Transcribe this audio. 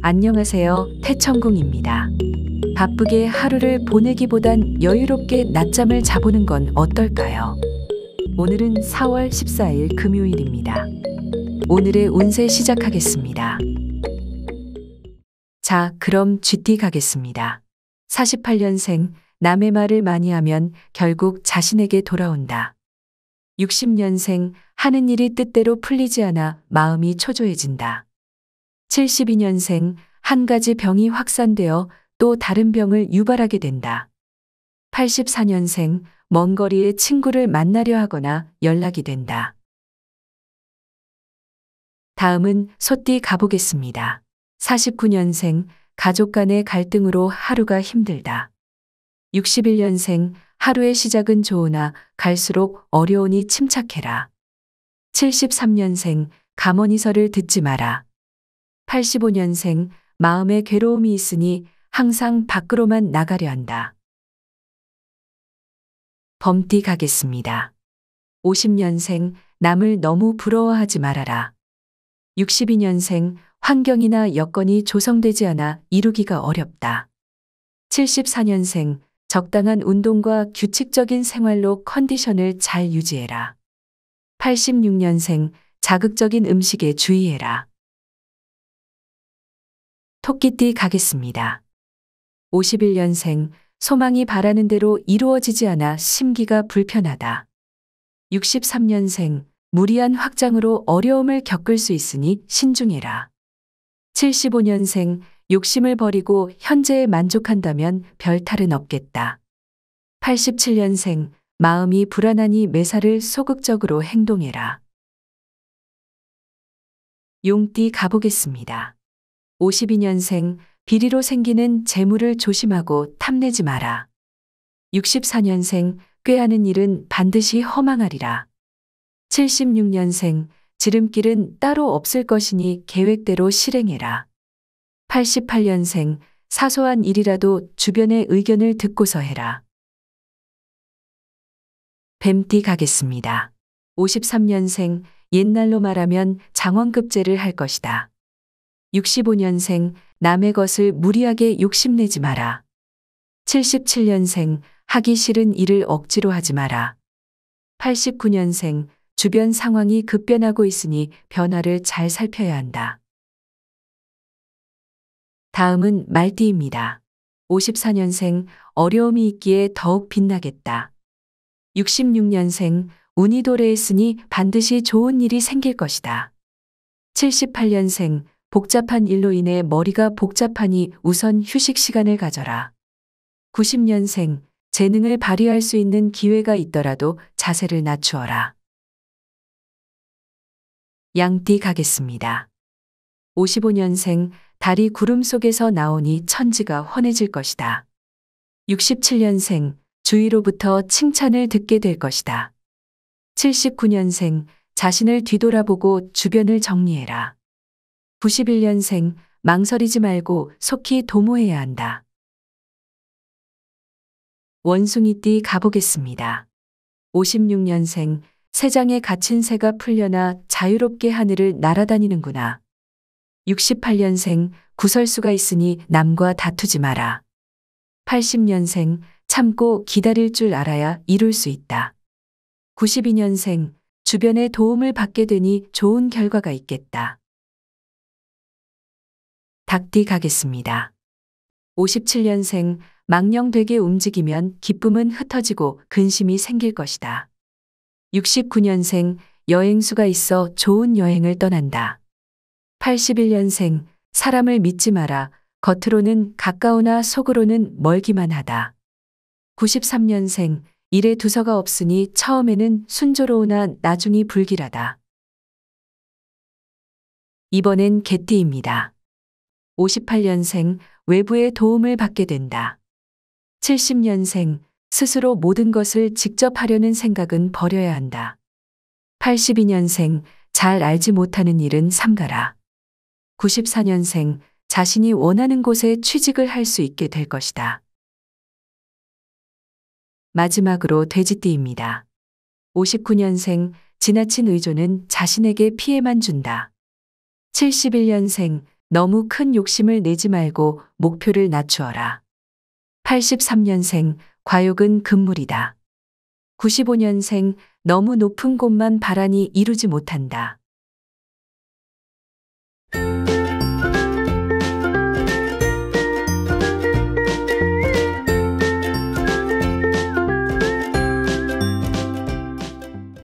안녕하세요. 태천궁입니다. 바쁘게 하루를 보내기보단 여유롭게 낮잠을 자보는 건 어떨까요? 오늘은 4월 14일 금요일입니다. 오늘의 운세 시작하겠습니다. 자, 그럼 GT 가겠습니다. 48년생, 남의 말을 많이 하면 결국 자신에게 돌아온다. 60년생, 하는 일이 뜻대로 풀리지 않아 마음이 초조해진다. 72년생 한 가지 병이 확산되어 또 다른 병을 유발하게 된다. 84년생 먼 거리에 친구를 만나려 하거나 연락이 된다. 다음은 소띠 가보겠습니다. 49년생 가족 간의 갈등으로 하루가 힘들다. 61년생 하루의 시작은 좋으나 갈수록 어려우니 침착해라. 73년생 가머니설을 듣지 마라. 85년생 마음의 괴로움이 있으니 항상 밖으로만 나가려 한다. 범띠 가겠습니다. 50년생 남을 너무 부러워하지 말아라. 62년생 환경이나 여건이 조성되지 않아 이루기가 어렵다. 74년생 적당한 운동과 규칙적인 생활로 컨디션을 잘 유지해라. 86년생 자극적인 음식에 주의해라. 토끼띠 가겠습니다. 51년생 소망이 바라는 대로 이루어지지 않아 심기가 불편하다. 63년생 무리한 확장으로 어려움을 겪을 수 있으니 신중해라. 75년생 욕심을 버리고 현재에 만족한다면 별탈은 없겠다. 87년생 마음이 불안하니 매사를 소극적으로 행동해라. 용띠 가보겠습니다. 52년생 비리로 생기는 재물을 조심하고 탐내지 마라. 64년생 꾀하는 일은 반드시 허망하리라. 76년생 지름길은 따로 없을 것이니 계획대로 실행해라. 88년생 사소한 일이라도 주변의 의견을 듣고서 해라. 뱀띠 가겠습니다. 53년생 옛날로 말하면 장원급제를 할 것이다. 65년생 남의 것을 무리하게 욕심내지 마라. 77년생 하기 싫은 일을 억지로 하지 마라. 89년생 주변 상황이 급변하고 있으니 변화를 잘 살펴야 한다. 다음은 말띠입니다. 54년생 어려움이 있기에 더욱 빛나겠다. 66년생 운이 도래했으니 반드시 좋은 일이 생길 것이다. 78년생 복잡한 일로 인해 머리가 복잡하니 우선 휴식 시간을 가져라. 90년생, 재능을 발휘할 수 있는 기회가 있더라도 자세를 낮추어라. 양띠 가겠습니다. 55년생, 달이 구름 속에서 나오니 천지가 훤해질 것이다. 67년생, 주위로부터 칭찬을 듣게 될 것이다. 79년생, 자신을 뒤돌아보고 주변을 정리해라. 91년생 망설이지 말고 속히 도모해야 한다. 원숭이띠 가보겠습니다. 56년생 새장에 갇힌 새가 풀려나 자유롭게 하늘을 날아다니는구나. 68년생 구설수가 있으니 남과 다투지 마라. 80년생 참고 기다릴 줄 알아야 이룰 수 있다. 92년생 주변의 도움을 받게 되니 좋은 결과가 있겠다. 닭띠 가겠습니다. 57년생 망령되게 움직이면 기쁨은 흩어지고 근심이 생길 것이다. 69년생 여행수가 있어 좋은 여행을 떠난다. 81년생 사람을 믿지 마라. 겉으로는 가까우나 속으로는 멀기만 하다. 93년생 일에 두서가 없으니 처음에는 순조로우나 나중이 불길하다. 이번엔 개띠입니다. 58년생 외부의 도움을 받게 된다. 70년생 스스로 모든 것을 직접 하려는 생각은 버려야 한다. 82년생 잘 알지 못하는 일은 삼가라. 94년생 자신이 원하는 곳에 취직을 할 수 있게 될 것이다. 마지막으로 돼지띠입니다. 59년생 지나친 의존은 자신에게 피해만 준다. 71년생 너무 큰 욕심을 내지 말고 목표를 낮추어라. 83년생 과욕은 금물이다. 95년생 너무 높은 곳만 바라니 이루지 못한다.